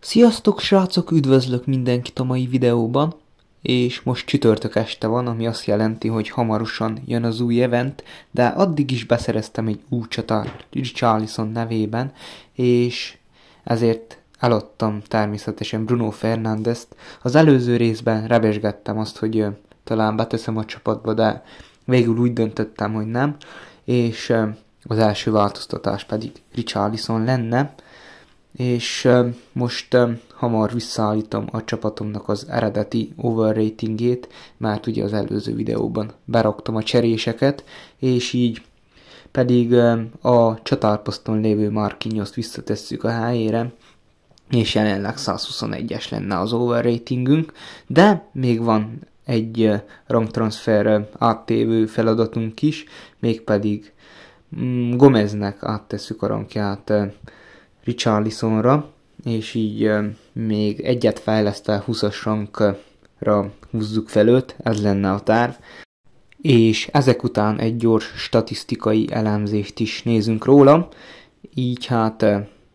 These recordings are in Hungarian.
Sziasztok srácok, üdvözlök mindenkit a mai videóban, és most csütörtök este van, ami azt jelenti, hogy hamarosan jön az új event, de addig is beszereztem egy új csatát Charlison nevében, és ezért eladtam természetesen Bruno Fernandes-t. Az előző részben rebesgettem azt, hogy talán beteszem a csapatba, de végül úgy döntöttem, hogy nem, és az első változtatás pedig Richarlison lenne, és most hamar visszaállítom a csapatomnak az eredeti overratingét, mert ugye az előző videóban beraktam a cseréseket, és így pedig a csatárposzton lévő Markinyoszt visszatesszük a helyére, és jelenleg 121-es lenne az overratingünk, de még van egy rangtranszfer áttévő feladatunk is, mégpedig mm, Gomeznek áttesszük a rangját. Richarlisonra, és így még egyet fejlesztve 20-as rankra húzzuk fel őt, ez lenne a terv. És ezek után egy gyors statisztikai elemzést is nézünk róla, így hát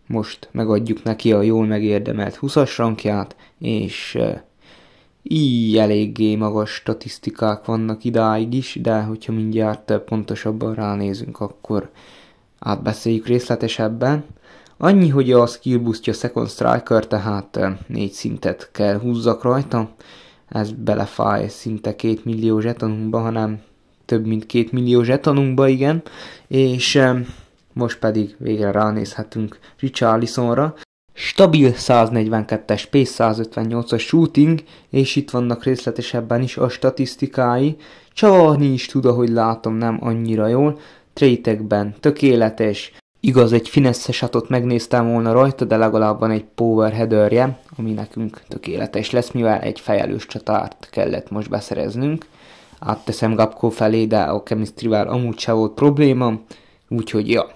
most megadjuk neki a jól megérdemelt 20-as rankját, és így eléggé magas statisztikák vannak idáig is, de hogyha mindjárt pontosabban ránézünk, akkor átbeszéljük részletesebben. Annyi, hogy a skill boostja Second Striker, tehát eh, négy szintet kell húzzak rajta. Ez belefáj szinte két millió zsetonunkba, hanem több mint két millió zsetonunkba, igen. És eh, most pedig végre ránézhetünk Richarlisonra. Stabil 142-es p 158-as shooting, és itt vannak részletesebben is a statisztikái. Csavarni is tud, ahogy látom, nem annyira jól. Trétekben tökéletes, Igaz, egy finesse satot megnéztem volna rajta, de legalább van egy power headerje, ami nekünk tökéletes lesz, mivel egy fejelős csatát kellett most beszereznünk. Átteszem Gapko felé, de a chemistry amúgy se volt probléma, úgyhogy ja,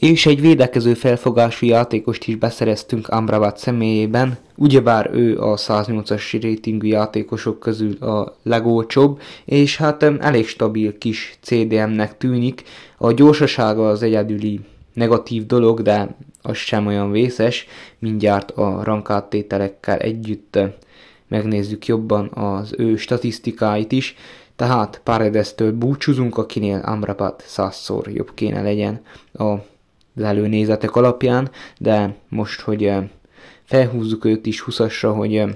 és egy védekező felfogású játékost is beszereztünk Amrabat személyében, ugyebár ő a 108-as rétingű játékosok közül a legolcsóbb, és hát elég stabil kis CDM-nek tűnik, a gyorsasága az egyedüli negatív dolog, de az sem olyan vészes, mindjárt a rankáttételekkel együtt megnézzük jobban az ő statisztikáit is, tehát Paredes-től búcsúzunk, akinél Amrabat százszor jobb kéne legyen a az előnézetek alapján, de most, hogy eh, felhúzzuk őt is 20-asra, hogy eh,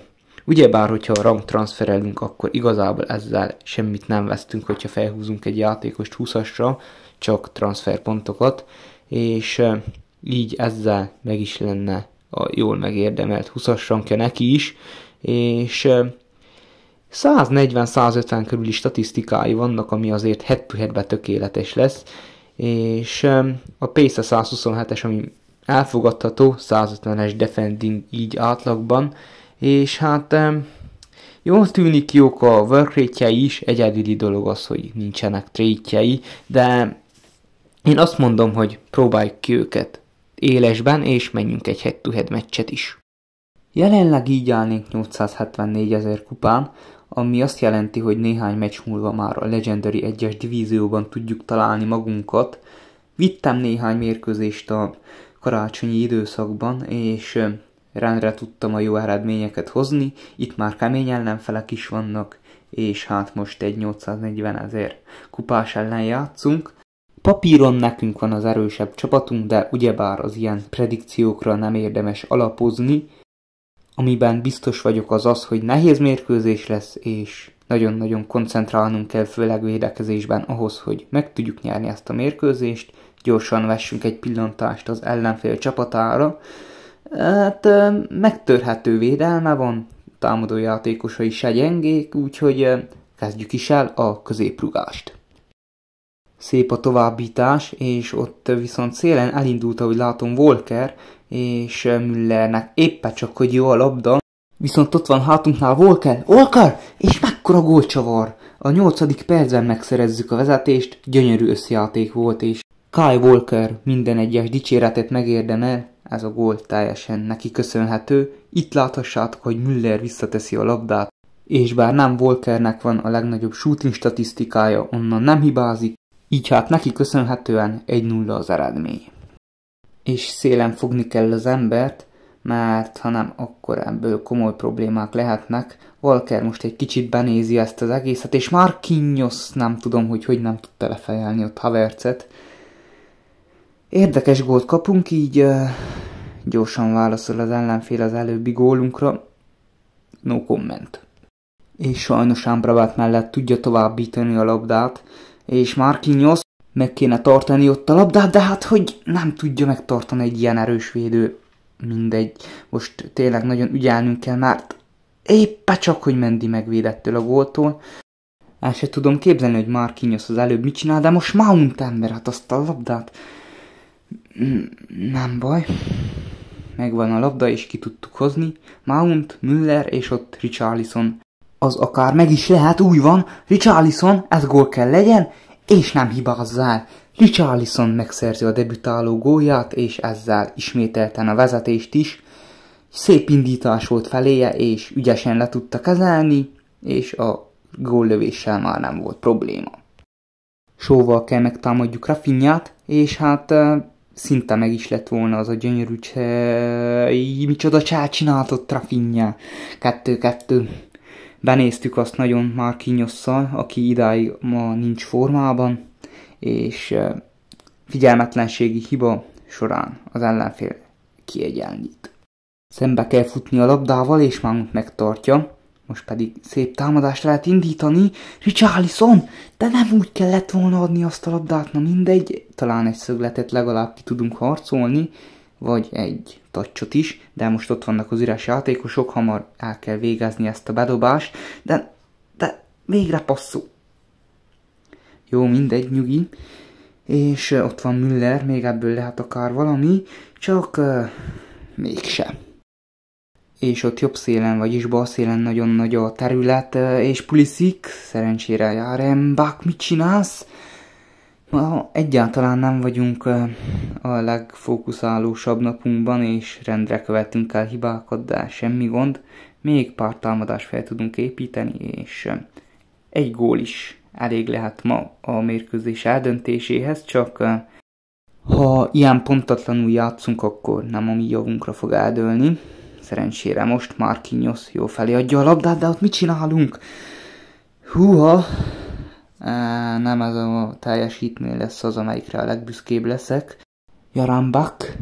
Ugyebár, hogyha rang transferelünk, akkor igazából ezzel semmit nem vesztünk, hogyha felhúzunk egy játékost 20-asra, csak transferpontokat, és eh, így ezzel meg is lenne a jól megérdemelt 20-as neki is, és 140-150 körüli statisztikái vannak, ami azért head to headbe tökéletes lesz, és a Pace a 127-es, ami elfogadható, 150-es defending így átlagban, és hát jól tűnik jók a work is, egyedüli dolog az, hogy nincsenek trade de én azt mondom, hogy próbáljuk ki őket élesben, és menjünk egy head-to-head meccset is. Jelenleg így állnék 874 ezer kupán, ami azt jelenti, hogy néhány meccs múlva már a Legendary 1-es divízióban tudjuk találni magunkat. Vittem néhány mérkőzést a karácsonyi időszakban, és rendre tudtam a jó eredményeket hozni, itt már kemény ellenfelek is vannak, és hát most egy 840 ezer kupás ellen játszunk. Papíron nekünk van az erősebb csapatunk, de ugyebár az ilyen predikciókra nem érdemes alapozni, Amiben biztos vagyok az az, hogy nehéz mérkőzés lesz, és nagyon-nagyon koncentrálnunk kell, főleg védekezésben ahhoz, hogy meg tudjuk nyerni ezt a mérkőzést, gyorsan vessünk egy pillantást az ellenfél csapatára. Hát megtörhető védelme van, támadó játékosai se gyengék, úgyhogy kezdjük is el a középrugást. Szép a továbbítás, és ott viszont szélen elindult, ahogy látom Volker, és eh, Müllernek éppen csak, hogy jó a labda, viszont ott van hátunknál Volker, Volker, és mekkora gólcsavar! A nyolcadik percben megszerezzük a vezetést, gyönyörű összjáték volt, és Kai Volker minden egyes dicséretet megérdemel, ez a gól teljesen neki köszönhető, itt láthassátok, hogy Müller visszateszi a labdát, és bár nem Volkernek van a legnagyobb shooting statisztikája, onnan nem hibázik, így hát neki köszönhetően 1-0 az eredmény és szélen fogni kell az embert, mert ha nem, akkor ebből komoly problémák lehetnek. Walker most egy kicsit benézi ezt az egészet, és már kinyos, nem tudom, hogy hogy nem tudta lefejelni ott Havertzet. Érdekes gólt kapunk, így uh, gyorsan válaszol az ellenfél az előbbi gólunkra. No comment. És sajnos Ámbravát mellett tudja továbbítani a labdát, és Marquinhos meg kéne tartani ott a labdát, de hát hogy nem tudja megtartani egy ilyen erős védő. Mindegy, most tényleg nagyon ügyelnünk kell, mert éppen csak, hogy Mendi megvédettől a góltól. El se tudom képzelni, hogy Marquinhos az előbb mit csinál, de most Mount ember, hát azt a labdát. Nem baj. Megvan a labda, és ki tudtuk hozni. Mount, Müller, és ott Richarlison. Az akár meg is lehet, új van, Richarlison, ez gól kell legyen, és nem hibázzál! Richarlison megszerzi a debütáló gólját, és ezzel ismételten a vezetést is. Szép indítás volt feléje, és ügyesen le tudta kezelni, és a góllövéssel már nem volt probléma. Sóval kell megtámadjuk Rafinyát, és hát szinte meg is lett volna az a gyönyörű cse... micsoda csát csináltott Rafinja. Kettő-kettő. Benéztük azt nagyon már kinyosszal, aki idáig ma nincs formában, és figyelmetlenségi hiba során az ellenfél kiegyenlít. Szembe kell futni a labdával, és már megtartja, most pedig szép támadást lehet indítani. Richarlison, de nem úgy kellett volna adni azt a labdát, na mindegy, talán egy szögletet legalább ki tudunk harcolni, vagy egy tacsot is, de most ott vannak az üres játékosok, hamar el kell végezni ezt a bedobást, de, de végre passzú. Jó, mindegy, nyugi. És ott van Müller, még ebből lehet akár valami, csak uh, mégse és ott jobb szélen, vagyis bal szélen nagyon nagy a terület, és Pulisic, szerencsére jár, Mbak, mit csinálsz? egyáltalán nem vagyunk a legfókuszálósabb napunkban, és rendre követünk el hibákat, de semmi gond, még pár támadást fel tudunk építeni, és egy gól is elég lehet ma a mérkőzés eldöntéséhez, csak ha ilyen pontatlanul játszunk, akkor nem a mi javunkra fog eldőlni. Szerencsére most Marquinhos jó felé adja a labdát, de ott mit csinálunk? Húha, nem ez a teljesítmény lesz az, amelyikre a legbüszkébb leszek. Jarambak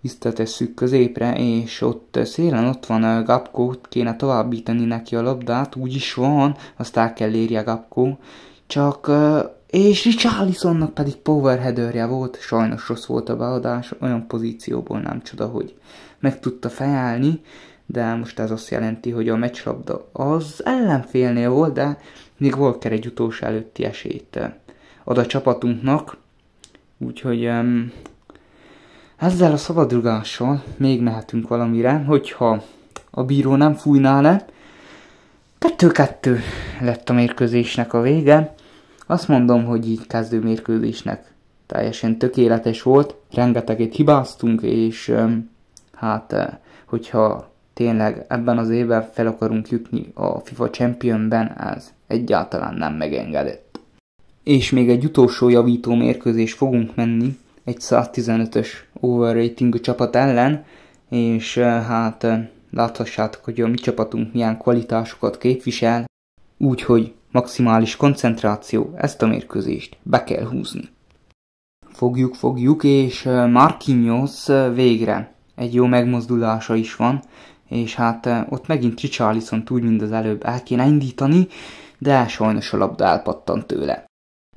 visszatesszük középre, és ott szélen ott van a Gapkó, kéne továbbítani neki a labdát, úgy is van, aztán kell érje Gapkó. Csak, és Richarlisonnak pedig powerheaderje volt, sajnos rossz volt a beadás, olyan pozícióból nem csoda, hogy meg tudta fejelni, de most ez azt jelenti, hogy a meccslabda az ellenfélnél volt, de még Walker egy utolsó előtti esélyt ad a csapatunknak, úgyhogy um, ezzel a szabadrugással még mehetünk valamire, hogyha a bíró nem fújná le. 2-2 lett a mérkőzésnek a vége. Azt mondom, hogy így kezdő mérkőzésnek teljesen tökéletes volt, rengeteget hibáztunk, és um, hát eh, hogyha tényleg ebben az évben fel akarunk jutni a FIFA Championben, ez egyáltalán nem megengedett. És még egy utolsó javító mérkőzés fogunk menni, egy 115-ös overrating csapat ellen, és eh, hát eh, láthassátok, hogy a mi csapatunk milyen kvalitásokat képvisel, úgyhogy maximális koncentráció, ezt a mérkőzést be kell húzni. Fogjuk, fogjuk, és eh, Marquinhos végre egy jó megmozdulása is van, és hát ott megint Richarlison úgy, mint az előbb el kéne indítani, de sajnos a labda elpattant tőle.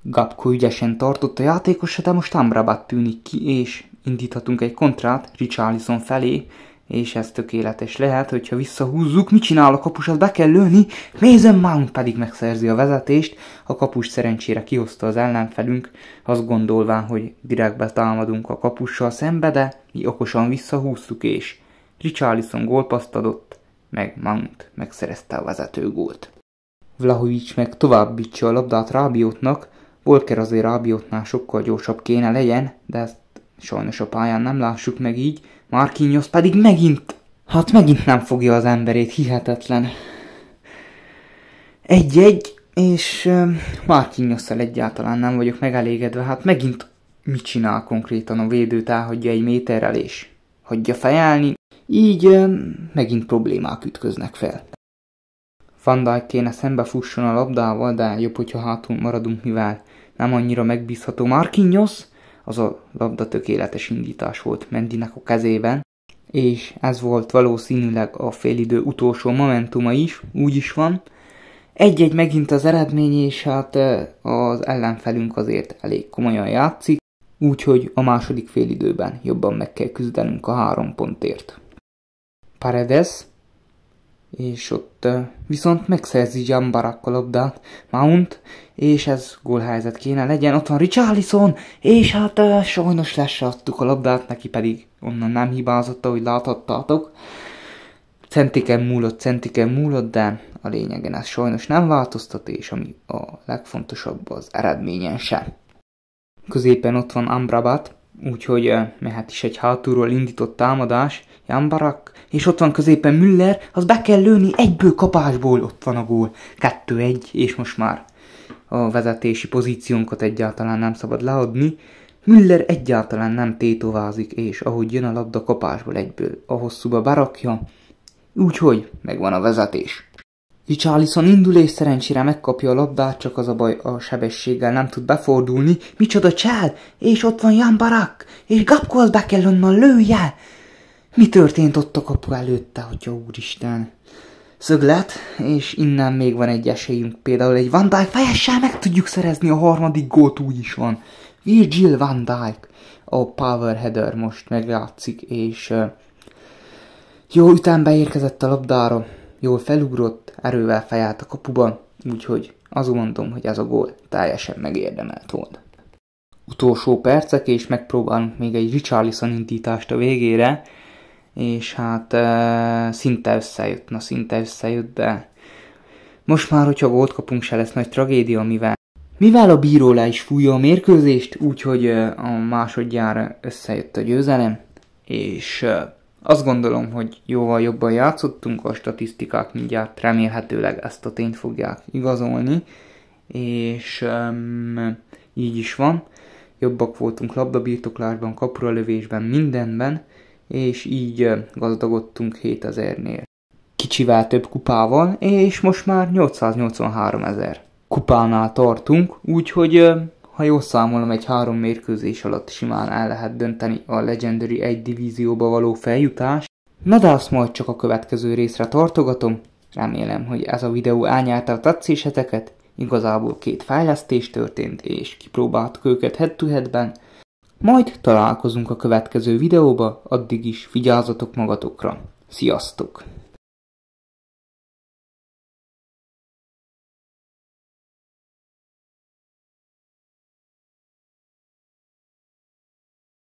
Gapko ügyesen tartotta játékosa, de most Amrabat tűnik ki, és indíthatunk egy kontrát Richarlison felé, és ez tökéletes lehet, hogyha visszahúzzuk, mit csinál a kapus, az? be kell lőni, Mason Mount pedig megszerzi a vezetést, a kapus szerencsére kihozta az ellenfelünk, azt gondolván, hogy direktbe támadunk a kapussal szembe, de mi okosan visszahúztuk, és Richarlison gólpaszt adott, meg Mount megszerezte a vezető gólt. Vlahovics meg továbbítsa a labdát Rábiótnak, Volker azért Rábiótnál sokkal gyorsabb kéne legyen, de ezt sajnos a pályán nem lássuk meg így, Marquinhos pedig megint, hát megint nem fogja az emberét, hihetetlen. Egy-egy, és um, marquinhos egyáltalán nem vagyok megelégedve, hát megint mit csinál konkrétan a védőt, elhagyja egy méterrel és hagyja fejelni, így um, megint problémák ütköznek fel. Van Dijk kéne fusson a labdával, de jobb, hogyha hátul maradunk, mivel nem annyira megbízható Marquinhos. Az a labda tökéletes indítás volt Mendinek a kezében, és ez volt valószínűleg a félidő utolsó momentuma is, úgy is van. Egy-egy megint az eredmény, és hát eh, az ellenfelünk azért elég komolyan játszik, úgyhogy a második félidőben jobban meg kell küzdenünk a három pontért. Paredes és ott viszont megszerzi Jambarak a labdát, Mount, és ez gólhelyzet kéne legyen, ott van Richarlison, és hát uh, sajnos adtuk a labdát, neki pedig onnan nem hibázott, ahogy láthattátok. Centiken múlott, centiken múlott, de a lényegen ez sajnos nem változtat, és ami a legfontosabb az eredményen sem. Középen ott van Ambrabat, Úgyhogy eh, mehet is egy hátulról indított támadás, Jambarak, és ott van középen Müller, az be kell lőni egyből kapásból, ott van a gól. 2-1, és most már a vezetési pozíciónkat egyáltalán nem szabad leadni. Müller egyáltalán nem tétovázik, és ahogy jön a labda kapásból egyből a hosszúba berakja, úgyhogy megvan a vezetés. Richarlison és szerencsére megkapja a labdát, csak az a baj a sebességgel nem tud befordulni. Micsoda csel! És ott van Jan Barak! És Gabkoz be kell onnan lője! Mi történt ott a kapu előtte, hogyha úristen? Szöglet, és innen még van egy esélyünk. Például egy Van Dijk fejessel meg tudjuk szerezni, a harmadik gót úgy is van. Virgil Van Dijk, a power header most meglátszik, és uh, jó ütembe érkezett a labdára jól felugrott, erővel fejállt a kapuban, úgyhogy azt mondom, hogy ez a gól teljesen megérdemelt volt. Utolsó percek, és megpróbálunk még egy Richarlison indítást a végére, és hát e, szinte összejött, na szinte összejött, de most már, hogyha gólt kapunk, se lesz nagy tragédia, mivel mivel a bíró le is fújja a mérkőzést, úgyhogy eh, a másodjára összejött a győzelem, és eh, azt gondolom, hogy jóval jobban játszottunk, a statisztikák mindjárt remélhetőleg ezt a tényt fogják igazolni, és um, így is van. Jobbak voltunk labdabirtoklásban, kapuralövésben, mindenben, és így gazdagodtunk 7000-nél. Kicsivel több kupával, és most már 883 ezer kupánál tartunk, úgyhogy ha jól számolom, egy három mérkőzés alatt simán el lehet dönteni a Legendary egy divízióba való feljutás. Na de azt majd csak a következő részre tartogatom. Remélem, hogy ez a videó elnyerte a tetszéseteket. Igazából két fejlesztés történt, és kipróbáltuk őket head to headben. Majd találkozunk a következő videóba, addig is vigyázzatok magatokra. Sziasztok!